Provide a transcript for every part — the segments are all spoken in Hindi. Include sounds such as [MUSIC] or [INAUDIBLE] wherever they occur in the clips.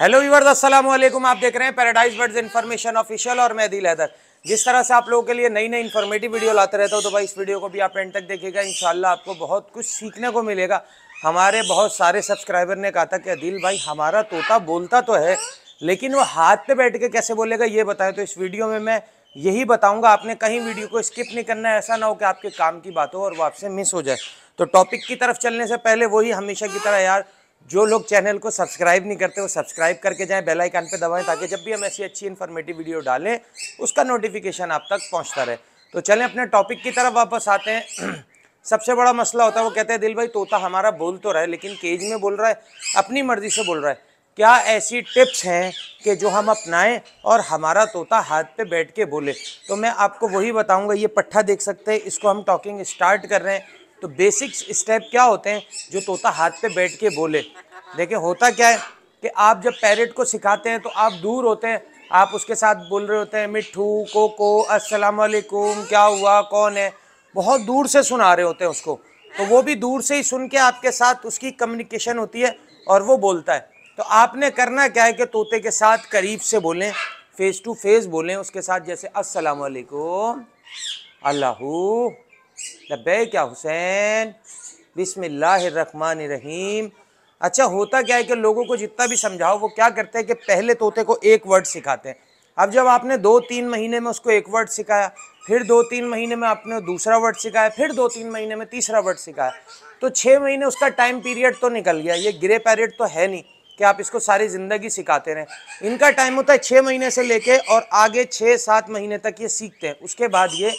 हेलो व्यूवर्स अस्सलाम आप देख रहे हैं पैराडाइज बर्ड्स इन्फॉर्मेशन ऑफिशियल और मैं दिल हैदर जिस तरह से आप लोगों के लिए नई नई इन्फॉर्मेटिव वीडियो लाते रहता हूँ तो भाई इस वीडियो को भी आप एंड तक देखिएगा इन आपको बहुत कुछ सीखने को मिलेगा हमारे बहुत सारे सब्सक्राइबर ने कहा था कि अदिल भाई हमारा तोता बोलता तो है लेकिन वो हाथ पे बैठ के कैसे बोलेगा ये बताएं तो इस वीडियो में मैं यही बताऊंगा आपने कहीं वीडियो को स्किप नहीं करना है ऐसा ना हो कि आपके काम की बात हो और वो आपसे मिस हो जाए तो टॉपिक की तरफ चलने से पहले वही हमेशा की तरह यार जो लोग चैनल को सब्सक्राइब नहीं करते वो सब्सक्राइब करके जाएं बेल आइकन पे दबाएं ताकि जब भी हम ऐसी अच्छी इन्फॉर्मेटिव वीडियो डालें उसका नोटिफिकेशन आप तक पहुंचता रहे तो चलें अपने टॉपिक की तरफ वापस आते हैं [CLEARS THROAT] सबसे बड़ा मसला होता है वो कहते हैं दिल भाई तोता हमारा बोल तो रहा है लेकिन केज में बोल रहा है अपनी मर्जी से बोल रहा है क्या ऐसी टिप्स हैं कि जो हम अपनाएं और हमारा तोता हाथ पे बैठ के बोले तो मैं आपको वही बताऊंगा ये पट्ठा देख सकते हैं इसको हम टॉकिंग स्टार्ट कर रहे हैं तो बेसिक स्टेप क्या होते हैं जो तोता हाथ पे बैठ के बोले देखिए होता क्या है कि आप जब पैरेट को सिखाते हैं तो आप दूर होते हैं आप उसके साथ बोल रहे होते हैं मिठू को को असलकुम क्या हुआ कौन है बहुत दूर से सुना रहे होते हैं उसको तो वो भी दूर से ही सुन के आपके साथ उसकी कम्युनिकेशन होती है और वो बोलता है तो आपने करना क्या है कि तोते के साथ करीब से बोलें फेस टू फेस बोलें उसके साथ जैसे असलकुम अल्लाह लबैक या हुसैन बिसमीम अच्छा होता क्या है कि लोगों को जितना भी समझाओ वो क्या करते हैं कि पहले तोते को एक वर्ड सिखाते हैं अब जब आपने दो तीन महीने में उसको एक वर्ड सिखाया फिर दो तीन महीने में आपने दूसरा वर्ड सिखाया फिर दो तीन महीने में तीसरा वर्ड सिखाया तो छः महीने उसका टाइम पीरियड तो निकल गया ये ग्रे पैरियड तो है नहीं कि आप इसको सारी ज़िंदगी सिखाते रहें इनका टाइम होता है छः महीने से लेके और आगे छः सात महीने तक ये सीखते हैं उसके बाद ये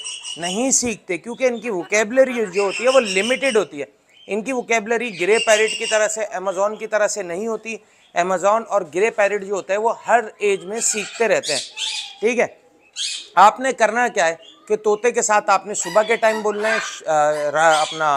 नहीं सीखते क्योंकि इनकी वोकेबलरी जो होती है वो लिमिटेड होती है इनकी वोकेबलरी ग्रे पैरेट की तरह से अमेज़ोन की तरह से नहीं होती अमेज़ोन और ग्रे पैरेट जो होता है वो हर एज में सीखते रहते हैं ठीक है आपने करना क्या है कि तोते के साथ आपने सुबह के टाइम बोलना है अपना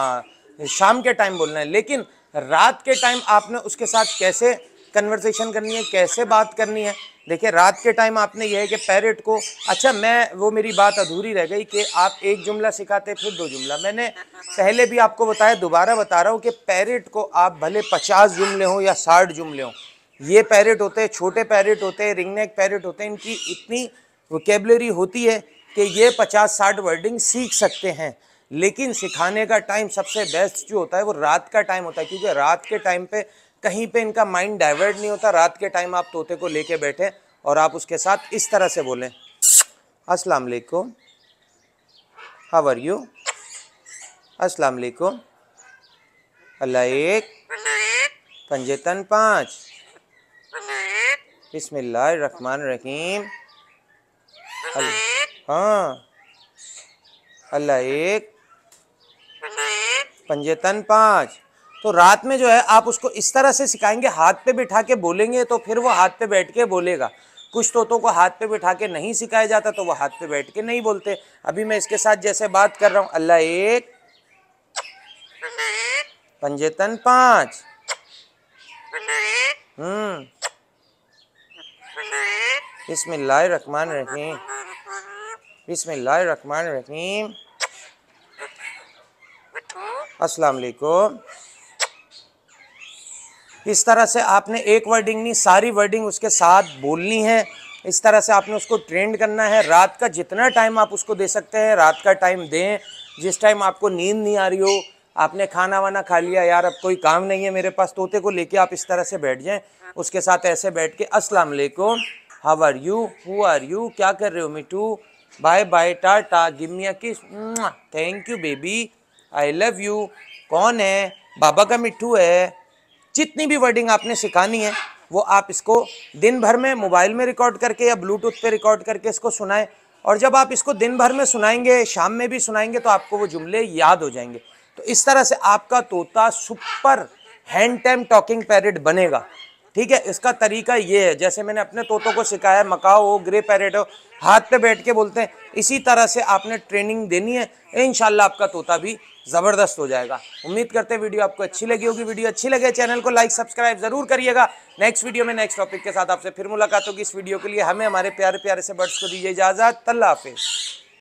शाम के टाइम बोलना है लेकिन रात के टाइम आपने उसके साथ कैसे कन्वर्सेशन करनी है कैसे बात करनी है देखिए रात के टाइम आपने यह है कि पैरेट को अच्छा मैं वो मेरी बात अधूरी रह गई कि आप एक जुमला सिखाते फिर दो जुमला मैंने पहले भी आपको बताया दोबारा बता रहा हूँ कि पैरेट को आप भले पचास जुमले हों या साठ जुमले हों ये पैरेट होते हैं छोटे पैरेट होते हैं रिंगनेक पैरेट होते हैं इनकी इतनी वोकेबलरी होती है कि ये पचास साठ वर्डिंग सीख सकते हैं लेकिन सिखाने का टाइम सबसे बेस्ट जो होता है वो रात का टाइम होता है क्योंकि रात के टाइम पे कहीं पे इनका माइंड डाइवर्ट नहीं होता रात के टाइम आप तोते को लेके बैठे और आप उसके साथ इस तरह से बोलें अस्सलाम वालेकुम हाउ आर यू अस्सलाम वालेकुम अल्लाह एक पंजेतन पाँच रहमान रहीम हाँ अल्लाह एक पंजेतन पाँच तो रात में जो है आप उसको इस तरह से सिखाएंगे हाथ पे बिठा के बोलेंगे तो फिर वो हाथ पे बैठ के बोलेगा कुछ तोतों को हाथ पे बिठा के नहीं सिखाया जाता तो वो हाथ पे बैठ के नहीं बोलते अभी मैं इसके साथ जैसे बात कर रहा हूँ अल्लाह एक पंजेतन पांच हम्म बिस्मिल्लाह रकमान रहीम बिस्मिल्लाह रकमान रहीम अस्सलाम वालेकुम इस तरह से आपने एक वर्डिंग नहीं सारी वर्डिंग उसके साथ बोलनी है इस तरह से आपने उसको ट्रेंड करना है रात का जितना टाइम आप उसको दे सकते हैं रात का टाइम दें जिस टाइम आपको नींद नहीं आ रही हो आपने खाना वाना खा लिया यार अब कोई काम नहीं है मेरे पास तोते को लेके आप इस तरह से बैठ जाएं उसके साथ ऐसे बैठ के अस्सलाम वालेकुम how are you who are you क्या कर रहे हो मिटू बाय बाय टाटा गिमिया की thank you baby I love you कौन है बाबा का मिट्टू है जितनी भी वर्डिंग आपने सिखानी है वो आप इसको दिन भर में मोबाइल में रिकॉर्ड करके या ब्लूटूथ पे रिकॉर्ड करके इसको सुनाएं और जब आप इसको दिन भर में सुनाएंगे शाम में भी सुनाएंगे तो आपको वो जुमले याद हो जाएंगे तो इस तरह से आपका तोता super hand time talking parrot बनेगा ठीक है इसका तरीका ये है जैसे मैंने अपने तोतों को सिखाया मकाओ हो ग्रे पैरेट हो हाथ पे बैठ के बोलते हैं इसी तरह से आपने ट्रेनिंग देनी है इन आपका तोता भी ज़बरदस्त हो जाएगा उम्मीद करते हैं वीडियो आपको अच्छी लगी होगी वीडियो अच्छी लगे चैनल को लाइक सब्सक्राइब जरूर करिएगा नेक्स्ट वीडियो में नेक्स्ट टॉपिक के साथ आपसे फिर मुलाकात होगी इस वीडियो के लिए हमें हमारे प्यारे प्यारे से बर्ड्स को दीजिए इजाज़त अल्लाह हाफिज़